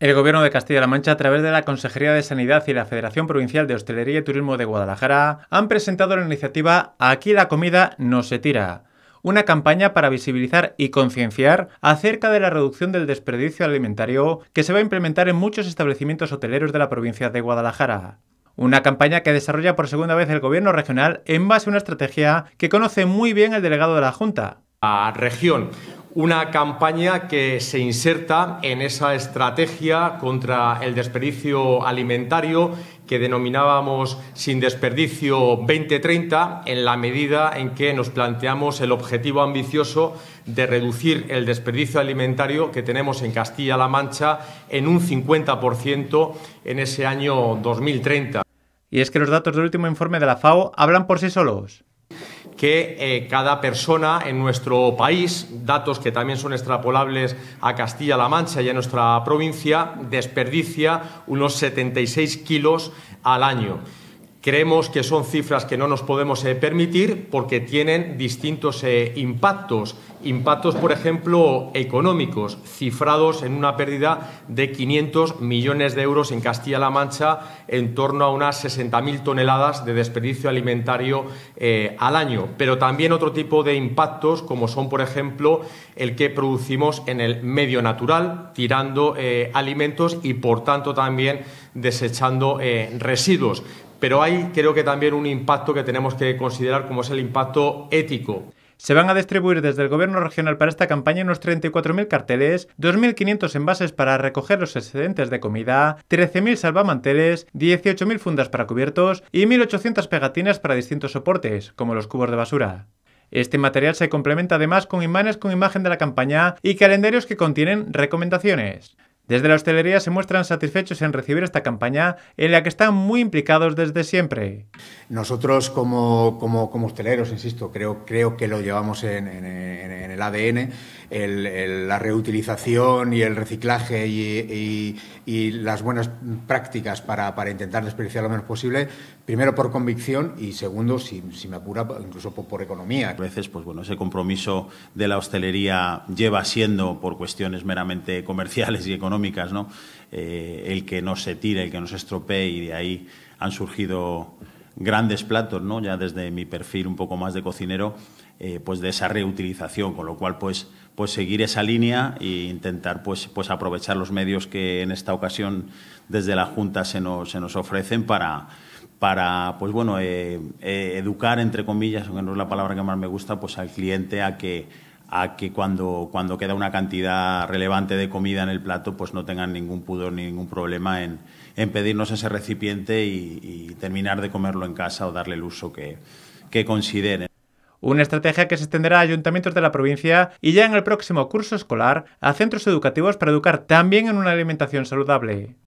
El Gobierno de Castilla-La Mancha, a través de la Consejería de Sanidad y la Federación Provincial de Hostelería y Turismo de Guadalajara, han presentado la iniciativa Aquí la comida no se tira, una campaña para visibilizar y concienciar acerca de la reducción del desperdicio alimentario que se va a implementar en muchos establecimientos hoteleros de la provincia de Guadalajara. Una campaña que desarrolla por segunda vez el Gobierno regional en base a una estrategia que conoce muy bien el delegado de la Junta. a región una campaña que se inserta en esa estrategia contra el desperdicio alimentario que denominábamos sin desperdicio 2030, en la medida en que nos planteamos el objetivo ambicioso de reducir el desperdicio alimentario que tenemos en Castilla-La Mancha en un 50% en ese año 2030. Y es que los datos del último informe de la FAO hablan por sí solos que eh, cada persona en nuestro país, datos que también son extrapolables a Castilla-La Mancha y a nuestra provincia, desperdicia unos 76 kilos al año. Creemos que son cifras que no nos podemos eh, permitir porque tienen distintos eh, impactos. Impactos, por ejemplo, económicos, cifrados en una pérdida de 500 millones de euros en Castilla-La Mancha, en torno a unas 60.000 toneladas de desperdicio alimentario eh, al año. Pero también otro tipo de impactos, como son, por ejemplo, el que producimos en el medio natural, tirando alimentos y, por tanto, también desechando residuos pero hay creo que también un impacto que tenemos que considerar como es el impacto ético. Se van a distribuir desde el Gobierno regional para esta campaña unos 34.000 carteles, 2.500 envases para recoger los excedentes de comida, 13.000 salvamanteles, 18.000 fundas para cubiertos y 1.800 pegatinas para distintos soportes, como los cubos de basura. Este material se complementa además con imanes con imagen de la campaña y calendarios que contienen recomendaciones. Desde la hostelería se muestran satisfechos en recibir esta campaña en la que están muy implicados desde siempre. Nosotros como, como, como hosteleros, insisto, creo, creo que lo llevamos en, en el ADN, la reutilización y el reciclaje y, las buenas prácticas para, para, intentar desperdiciar lo menos posible, primero por convicción y segundo, si, me apura, incluso por, economía. A veces, pues bueno, ese compromiso de la hostelería lleva siendo, por cuestiones meramente comerciales y económicas, ¿no? Eh, el que no se tire, el que no se estropee y de ahí han surgido grandes platos, ¿no? Ya desde mi perfil un poco más de cocinero, eh, pues de esa reutilización, con lo cual pues, pues, seguir esa línea e intentar pues, pues aprovechar los medios que en esta ocasión desde la Junta se nos, se nos ofrecen para, pues bueno, eh, eh, educar, entre comillas, aunque no es la palabra que más me gusta, pues al cliente a que, cuando, cuando queda una cantidad relevante de comida en el plato, pues no tengan ningún pudor ni ningún problema en, pedirnos ese recipiente y, terminar de comerlo en casa o darle el uso que, que consideren. Una estrategia que se extenderá a ayuntamientos de la provincia y ya en el próximo curso escolar a centros educativos para educar también en una alimentación saludable.